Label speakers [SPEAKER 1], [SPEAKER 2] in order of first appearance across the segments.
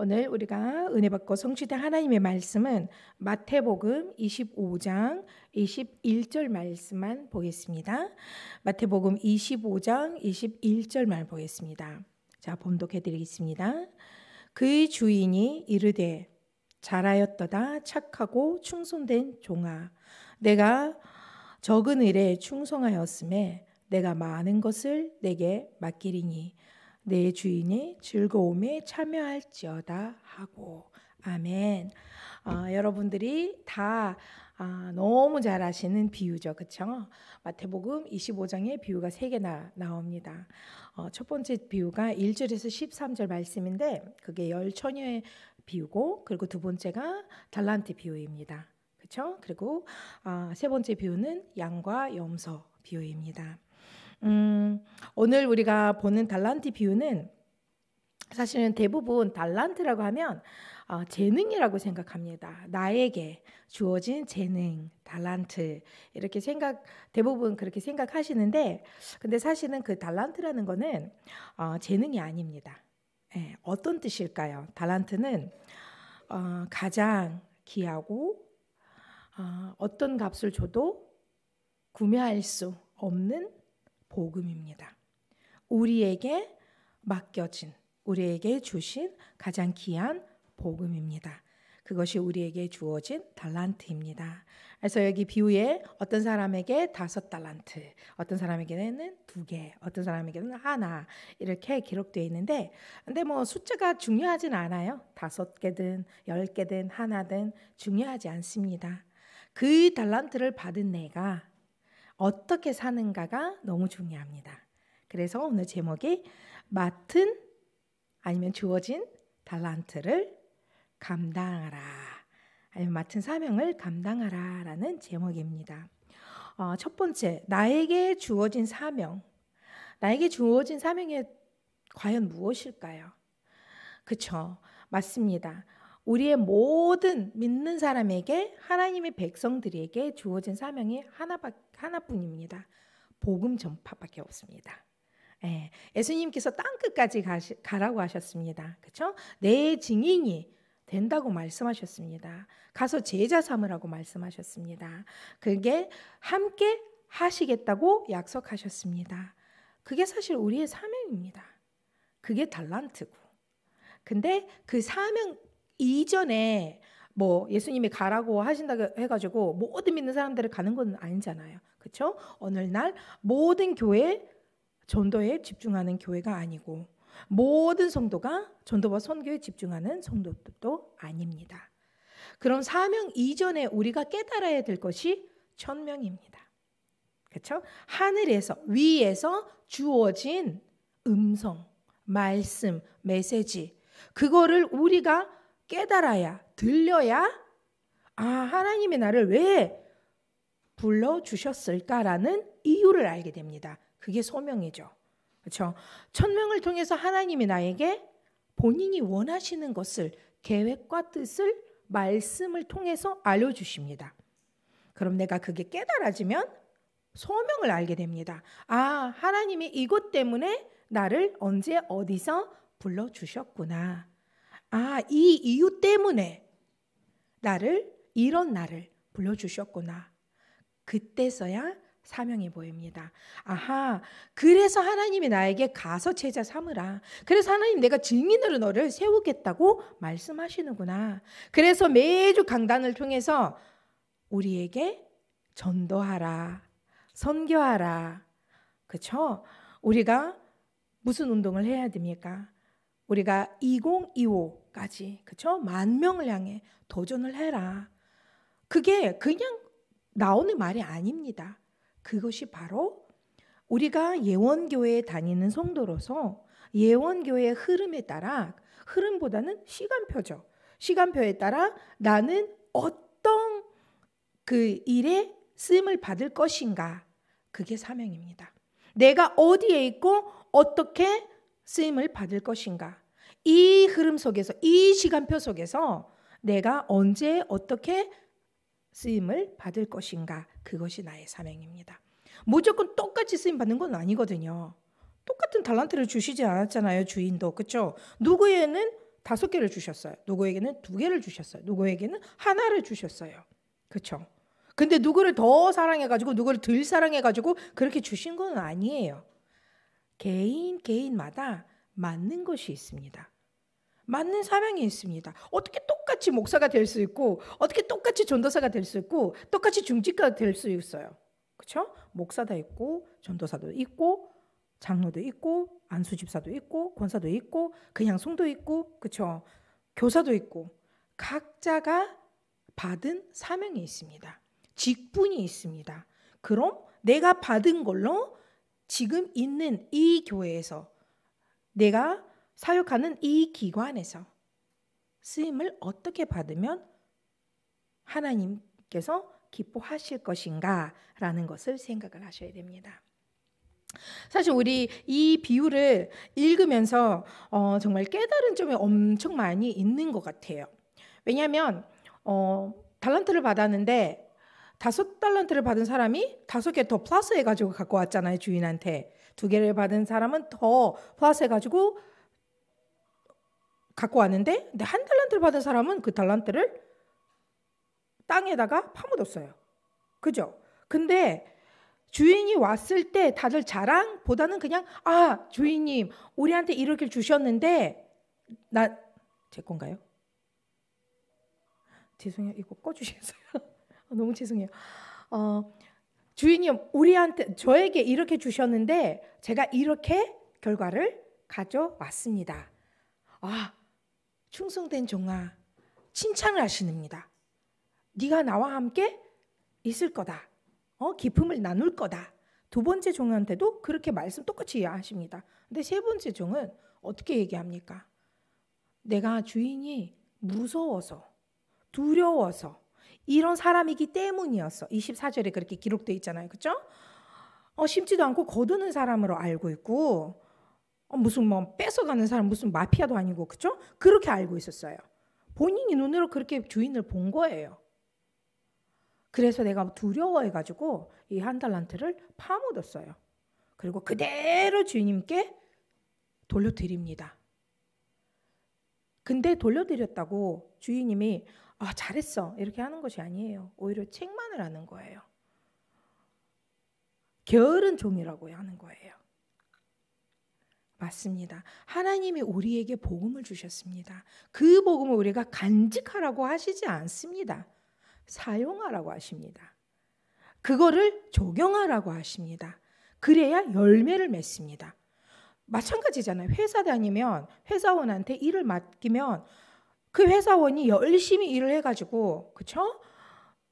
[SPEAKER 1] 오늘 우리가 은혜 받고 성취된 하나님의 말씀은 마태복음 25장 21절 말씀만 보겠습니다. 마태복음 25장 21절만 보겠습니다. 자, 봉독해 드리겠습니다. 그 주인이 이르되 잘하였도다 착하고 충성된 종아 내가 적은 일에 충성하였음에 내가 많은 것을 내게 맡기리니 내 주인이 즐거움에 참여할지어다 하고 아멘. 아, 여러분들이 다 아, 너무 잘 아시는 비유죠, 그렇죠? 마태복음 25장에 비유가 세 개나 나옵니다. 어, 첫 번째 비유가 1절에서 13절 말씀인데 그게 열 처녀의 비유고 그리고 두 번째가 달란트 비유입니다. 그렇죠? 그리고 아, 세 번째 비유는 양과 염소 비유입니다. 음, 오늘 우리가 보는 달란트 비유는 사실은 대부분 달란트라고 하면 어, 재능이라고 생각합니다. 나에게 주어진 재능, 달란트 이렇게 생각 대부분 그렇게 생각하시는데 근데 사실은 그 달란트라는 거는 어, 재능이 아닙니다. 예, 어떤 뜻일까요? 달란트는 어, 가장 귀하고 어, 어떤 값을 줘도 구매할 수 없는 복음입니다. 우리에게 맡겨진, 우리에게 주신 가장 귀한 복음입니다. 그것이 우리에게 주어진 달란트입니다. 그래서 여기 비유에 어떤 사람에게 다섯 달란트, 어떤 사람에게는 두 개, 어떤 사람에게는 하나 이렇게 기록되어 있는데, 근데 뭐 숫자가 중요하진 않아요. 다섯 개든 열 개든 하나든 중요하지 않습니다. 그 달란트를 받은 내가 어떻게 사는가가 너무 중요합니다. 그래서 오늘 제목이 맡은 아니면 주어진 달란트를 감당하라. 아니면 맡은 사명을 감당하라. 라는 제목입니다. 어, 첫 번째, 나에게 주어진 사명. 나에게 주어진 사명이 과연 무엇일까요? 그쵸. 맞습니다. 우리의 모든 믿는 사람에게 하나님의 백성들에게 주어진 사명이 하나 하나뿐입니다. 복음 전파밖에 없습니다. 예, 예수님께서 땅 끝까지 가시, 가라고 하셨습니다. 그렇죠? 내 증인이 된다고 말씀하셨습니다. 가서 제자 삼으라고 말씀하셨습니다. 그게 함께 하시겠다고 약속하셨습니다. 그게 사실 우리의 사명입니다. 그게 달란트고. 근데 그 사명 이전에 뭐 예수님이 가라고 하신다 그, 해가지고 모든 믿는 사람들을 가는 건 아니잖아요. 그렇죠? 오늘날 모든 교회 전도에 집중하는 교회가 아니고 모든 성도가 전도와 선교에 집중하는 성도도 들 아닙니다. 그런 사명 이전에 우리가 깨달아야 될 것이 천명입니다. 그렇죠? 하늘에서 위에서 주어진 음성, 말씀, 메시지 그거를 우리가 깨달아야, 들려야, 아, 하나님의 나를 왜 불러주셨을까라는 이유를 알게 됩니다. 그게 소명이죠. 그렇죠? 천명을 통해서 하나님이 나에게 본인이 원하시는 것을 계획과 뜻을 말씀을 통해서 알려주십니다. 그럼 내가 그게 깨달아지면 소명을 알게 됩니다. 아, 하나님이 이것 때문에 나를 언제 어디서 불러주셨구나. 아, 이 이유 때문에 나를, 이런 나를 불러주셨구나. 그때서야 사명이 보입니다. 아하, 그래서 하나님이 나에게 가서 제자 삼으라. 그래서 하나님 내가 증인으로 너를 세우겠다고 말씀하시는구나. 그래서 매주 강단을 통해서 우리에게 전도하라, 선교하라. 그쵸? 우리가 무슨 운동을 해야 됩니까? 우리가 2025까지 그쵸? 만 명을 향해 도전을 해라. 그게 그냥 나오는 말이 아닙니다. 그것이 바로 우리가 예원교회에 다니는 성도로서 예원교회의 흐름에 따라 흐름보다는 시간표죠. 시간표에 따라 나는 어떤 그 일에 쓰임을 받을 것인가. 그게 사명입니다. 내가 어디에 있고 어떻게 쓰임을 받을 것인가? 이 흐름 속에서, 이 시간표 속에서 내가 언제 어떻게 쓰임을 받을 것인가? 그것이 나의 사명입니다. 무조건 똑같이 쓰임 받는 건 아니거든요. 똑같은 달란트를 주시지 않았잖아요, 주인도. 그렇죠? 누구에는 다섯 개를 주셨어요. 누구에게는 두 개를 주셨어요. 누구에게는 하나를 주셨어요. 그렇죠? 근데 누구를 더 사랑해 가지고 누구를 덜 사랑해 가지고 그렇게 주신 건 아니에요. 개인 개인마다 맞는 것이 있습니다. 맞는 사명이 있습니다. 어떻게 똑같이 목사가 될 수 있고 어떻게 똑같이 전도사가 될 수 있고 똑같이 중직가 될 수 있어요. 그렇죠? 목사도 있고 전도사도 있고 장로도 있고 안수집사도 있고 권사도 있고 그냥 송도 있고 그렇죠? 교사도 있고 각자가 받은 사명이 있습니다. 직분이 있습니다. 그럼 내가 받은 걸로 지금 있는 이 교회에서 내가 사역하는 이 기관에서 쓰임을 어떻게 받으면 하나님께서 기뻐하실 것인가라는 것을 생각을 하셔야 됩니다. 사실 우리 이 비유를 읽으면서 어, 정말 깨달은 점이 엄청 많이 있는 것 같아요. 왜냐하면 어, 달란트를 받았는데 다섯 달란트를 받은 사람이 다섯 개 더 플러스해 가지고 갖고 왔잖아요 주인한테 두 개를 받은 사람은 더 플러스해 가지고 갖고 왔는데 근데 한 달란트를 받은 사람은 그 달란트를 땅에다가 파묻었어요 그죠 근데 주인이 왔을 때 다들 자랑보다는 그냥 아 주인님 우리한테 이렇게 주셨는데 나제 건가요? 죄송해요 이거 꺼주시겠요 아, 너무 죄송해요. 어, 주인님 우리한테 저에게 이렇게 주셨는데 제가 이렇게 결과를 가져왔습니다. 아, 충성된 종아, 칭찬을 하시는니다 네가 나와 함께 있을 거다. 어, 기쁨을 나눌 거다. 두 번째 종한테도 그렇게 말씀 똑같이 하십니다. 근데 세 번째 종은 어떻게 얘기합니까? 내가 주인이 무서워서, 두려워서, 이런 사람이기 때문이었어. 24절에 그렇게 기록되어 있잖아요. 그렇죠? 어, 심지도 않고 거두는 사람으로 알고 있고 어, 무슨 뭐 뺏어가는 사람 무슨 마피아도 아니고 그렇죠? 그렇게 알고 있었어요. 본인이 눈으로 그렇게 주인을 본 거예요. 그래서 내가 두려워해 가지고 이한 달란트를 파묻었어요. 그리고 그대로 주인님께 돌려드립니다. 근데 돌려드렸다고 주인님이 아, 잘했어. 이렇게 하는 것이 아니에요. 오히려 책만을 하는 거예요. 게으른 종이라고 하는 거예요. 맞습니다. 하나님이 우리에게 복음을 주셨습니다. 그 복음을 우리가 간직하라고 하시지 않습니다. 사용하라고 하십니다. 그거를 조경하라고 하십니다. 그래야 열매를 맺습니다. 마찬가지잖아요. 회사 다니면 회사원한테 일을 맡기면 그 회사원이 열심히 일을 해가지고 그쵸?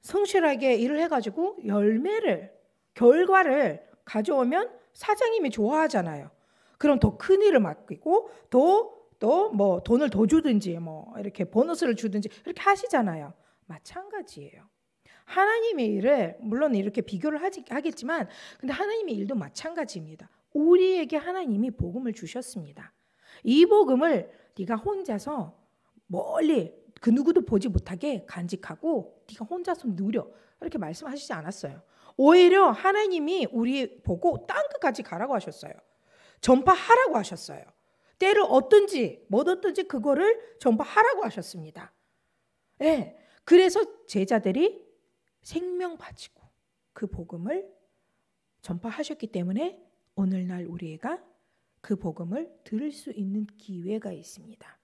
[SPEAKER 1] 성실하게 일을 해가지고 열매를 결과를 가져오면 사장님이 좋아하잖아요. 그럼 더 큰 일을 맡기고 더또뭐 돈을 더 주든지 뭐 이렇게 보너스를 주든지 이렇게 하시잖아요. 마찬가지예요. 하나님의 일을 물론 이렇게 비교를 하지, 하겠지만 근데 하나님의 일도 마찬가지입니다. 우리에게 하나님이 복음을 주셨습니다. 이 복음을 네가 혼자서 멀리 그 누구도 보지 못하게 간직하고 네가 혼자서 누려 이렇게 말씀하시지 않았어요. 오히려 하나님이 우리 보고 땅 끝까지 가라고 하셨어요. 전파하라고 하셨어요. 때를 어떤지 못 어떤지 그거를 전파하라고 하셨습니다. 예. 네. 그래서 제자들이 생명 바치고 그 복음을 전파하셨기 때문에 오늘날 우리가 그 복음을 들을 수 있는 기회가 있습니다.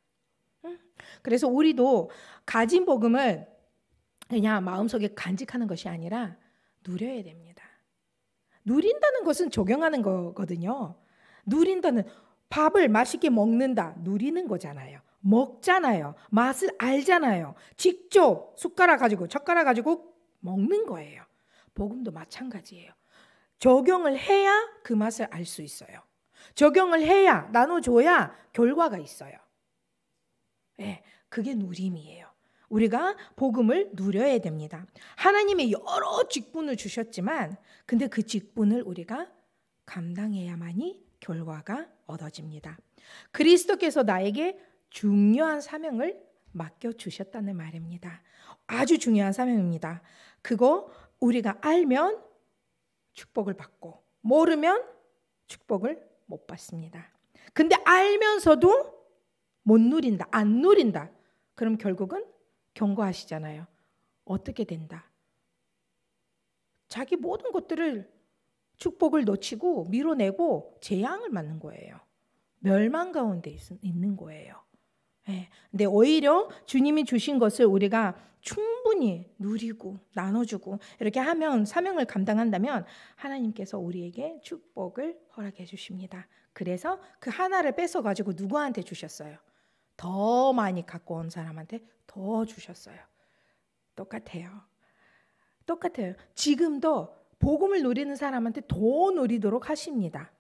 [SPEAKER 1] 그래서 우리도 가진 복음을 그냥 마음속에 간직하는 것이 아니라 누려야 됩니다. 누린다는 것은 적용하는 거거든요. 누린다는 밥을 맛있게 먹는다, 누리는 거잖아요. 먹잖아요. 맛을 알잖아요. 직접 숟가락 가지고 젓가락 가지고 먹는 거예요. 복음도 마찬가지예요. 적용을 해야 그 맛을 알 수 있어요. 적용을 해야 나눠줘야 결과가 있어요. 예, 그게 누림이에요. 우리가 복음을 누려야 됩니다. 하나님의 여러 직분을 주셨지만, 근데 그 직분을 우리가 감당해야만이 결과가 얻어집니다. 그리스도께서 나에게 중요한 사명을 맡겨주셨다는 말입니다. 아주 중요한 사명입니다. 그거 우리가 알면 축복을 받고, 모르면 축복을 못 받습니다. 근데 알면서도 못 누린다, 안 누린다. 그럼 결국은 경고하시잖아요. 어떻게 된다? 자기 모든 것들을 축복을 놓치고 밀어내고 재앙을 맞는 거예요. 멸망 가운데 있, 는 거예요. 네. 근데 오히려 주님이 주신 것을 우리가 충분히 누리고 나눠주고 이렇게 하면 사명을 감당한다면 하나님께서 우리에게 축복을 허락해 주십니다. 그래서 그 하나를 뺏어 가지고 누구한테 주셨어요? 더 많이 갖고 온 사람한테 더 주셨어요. 똑같아요. 똑같아요. 지금도 복음을 누리는 사람한테 더 누리도록 하십니다.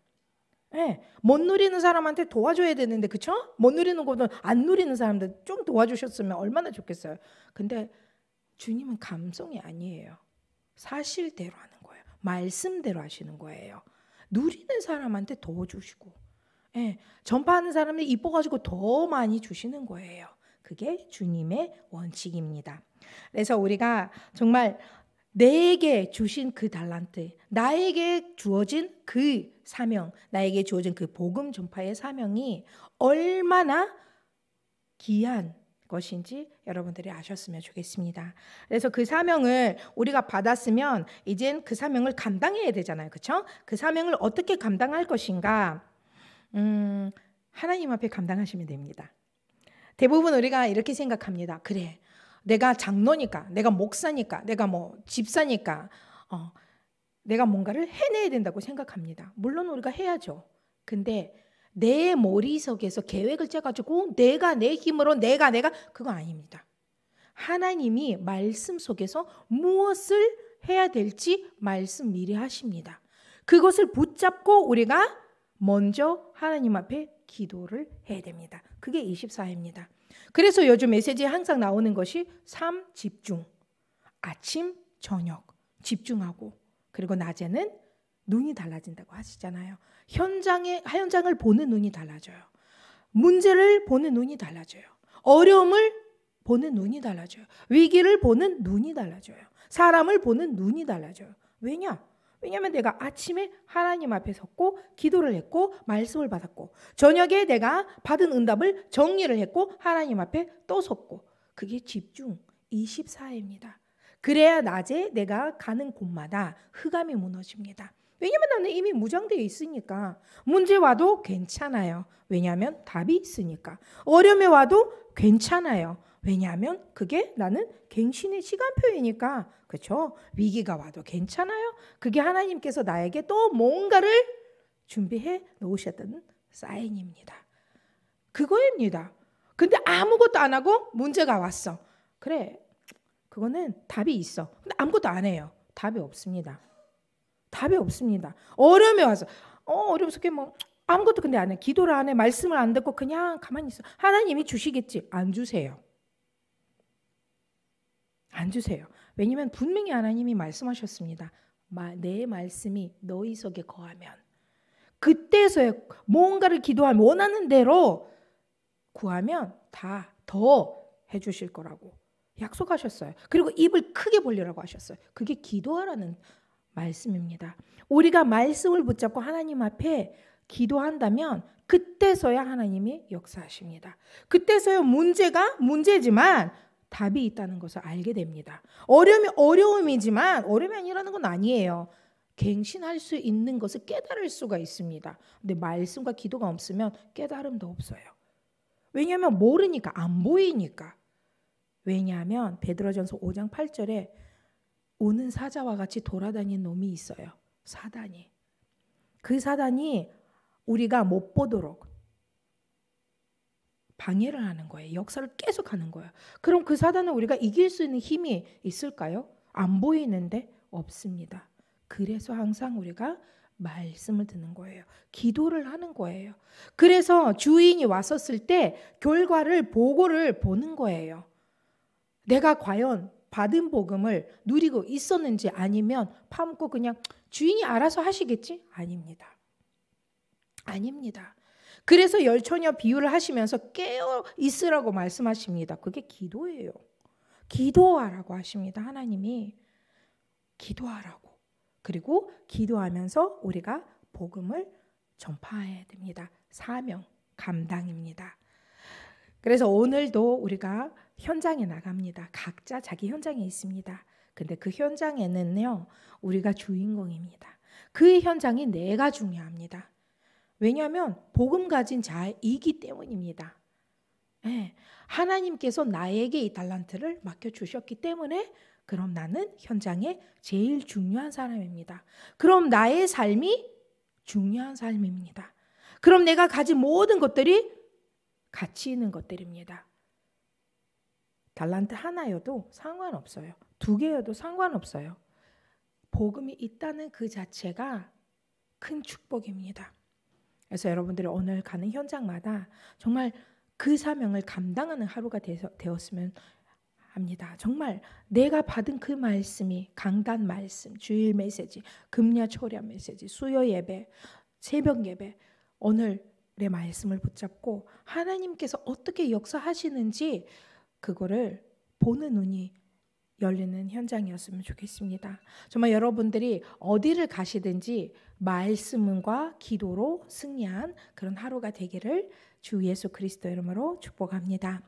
[SPEAKER 1] 예, 네. 못 누리는 사람한테 도와줘야 되는데 그쵸? 못 누리는 것도 안 누리는 사람들 좀 도와주셨으면 얼마나 좋겠어요. 근데 주님은 감성이 아니에요. 사실대로 하는 거예요. 말씀대로 하시는 거예요. 누리는 사람한테 더주시고 예, 전파하는 사람을 이뻐가지고 더 많이 주시는 거예요. 그게 주님의 원칙입니다. 그래서 우리가 정말 내게 주신 그 달란트, 나에게 주어진 그 사명, 나에게 주어진 그 복음 전파의 사명이 얼마나 귀한 것인지 여러분들이 아셨으면 좋겠습니다. 그래서 그 사명을 우리가 받았으면 이젠 그 사명을 감당해야 되잖아요. 그렇죠? 그 사명을 어떻게 감당할 것인가? 음, 하나님 앞에 감당하시면 됩니다. 대부분 우리가 이렇게 생각합니다. 그래, 내가 장로니까, 내가 목사니까, 내가 뭐 집사니까, 어, 내가 뭔가를 해내야 된다고 생각합니다. 물론 우리가 해야죠. 근데 내 머릿속에서 계획을 짜가지고 내가 내 힘으로 내가 내가 그거 아닙니다. 하나님이 말씀 속에서 무엇을 해야 될지 말씀 미리 하십니다. 그것을 붙잡고 우리가 먼저 하나님 앞에 기도를 해야 됩니다. 그게 24회입니다. 그래서 요즘 메시지에 항상 나오는 것이 3 집중. 아침, 저녁 집중하고 그리고 낮에는 눈이 달라진다고 하시잖아요. 현장에 현장을 보는 눈이 달라져요. 문제를 보는 눈이 달라져요. 어려움을 보는 눈이 달라져요. 위기를 보는 눈이 달라져요. 사람을 보는 눈이 달라져요. 왜냐? 왜냐하면 내가 아침에 하나님 앞에 섰고 기도를 했고 말씀을 받았고 저녁에 내가 받은 응답을 정리를 했고 하나님 앞에 또 섰고 그게 집중 24입니다. 그래야 낮에 내가 가는 곳마다 흑암이 무너집니다. 왜냐면 나는 이미 무장되어 있으니까. 문제 와도 괜찮아요. 왜냐하면 답이 있으니까. 어려움에 와도 괜찮아요. 왜냐하면 그게 나는 갱신의 시간표이니까. 그렇죠? 위기가 와도 괜찮아요. 그게 하나님께서 나에게 또 뭔가를 준비해 놓으셨던 사인입니다. 그거입니다. 근데 아무것도 안 하고 문제가 왔어. 그래. 그거는 답이 있어. 근데 아무것도 안 해요. 답이 없습니다. 답이 없습니다. 어려움에 와서 어, 어렵게 뭐 아무것도 근데 안 해. 기도를 안 해. 말씀을 안 듣고 그냥 가만히 있어. 하나님이 주시겠지. 안 주세요. 안 주세요. 왜냐면 분명히 하나님이 말씀하셨습니다. 내 말씀이 너희 속에 거하면 그때서야 뭔가를 기도하면 원하는 대로 구하면 다 더 해주실 거라고 약속하셨어요. 그리고 입을 크게 벌리라고 하셨어요. 그게 기도하라는 말씀입니다. 우리가 말씀을 붙잡고 하나님 앞에 기도한다면 그때서야 하나님이 역사하십니다. 그때서야 문제가 문제지만 답이 있다는 것을 알게 됩니다. 어려움이 어려움이지만 어려움이 아니라는 건 아니에요. 갱신할 수 있는 것을 깨달을 수가 있습니다. 근데 말씀과 기도가 없으면 깨달음도 없어요. 왜냐하면 모르니까 안 보이니까. 왜냐하면 베드로전서 5장 8절에 오는 사자와 같이 돌아다니는 놈이 있어요. 사단이. 그 사단이 우리가 못 보도록 방해를 하는 거예요. 역사를 계속 하는 거예요. 그럼 그사단은 우리가 이길 수 있는 힘이 있을까요? 안 보이는데 없습니다. 그래서 항상 우리가 말씀을 듣는 거예요. 기도를 하는 거예요. 그래서 주인이 왔었을 때 결과를 보고를 보는 거예요. 내가 과연 받은 복음을 누리고 있었는지 아니면 파묻고 그냥 주인이 알아서 하시겠지? 아닙니다. 아닙니다. 그래서 열처녀 비유를 하시면서 깨어 있으라고 말씀하십니다. 그게 기도예요. 기도하라고 하십니다. 하나님이 기도하라고. 그리고 기도하면서 우리가 복음을 전파해야 됩니다. 사명, 감당입니다. 그래서 오늘도 우리가 현장에 나갑니다. 각자 자기 현장에 있습니다. 근데 그 현장에는요, 우리가 주인공입니다. 그 현장이 내가 중요합니다. 왜냐하면 복음 가진 자이기 때문입니다. 예, 하나님께서 나에게 이 달란트를 맡겨 주셨기 때문에 그럼 나는 현장에 제일 중요한 사람입니다. 그럼 나의 삶이 중요한 삶입니다. 그럼 내가 가진 모든 것들이 가치 있는 것들입니다. 달란트 하나여도 상관없어요. 두 개여도 상관없어요. 복음이 있다는 그 자체가 큰 축복입니다. 그래서 여러분들이 오늘 가는 현장마다 정말 그 사명을 감당하는 하루가 되었으면 합니다. 정말 내가 받은 그 말씀이 강단 말씀, 주일 메시지, 금야 초랴 메시지, 수요 예배, 새벽 예배 오늘 의 말씀을 붙잡고 하나님께서 어떻게 역사하시는지 그거를 보는 눈이 열리는 현장이었으면 좋겠습니다. 정말 여러분들이 어디를 가시든지 말씀과 기도로 승리한 그런 하루가 되기를 주 예수 그리스도 이름으로 축복합니다.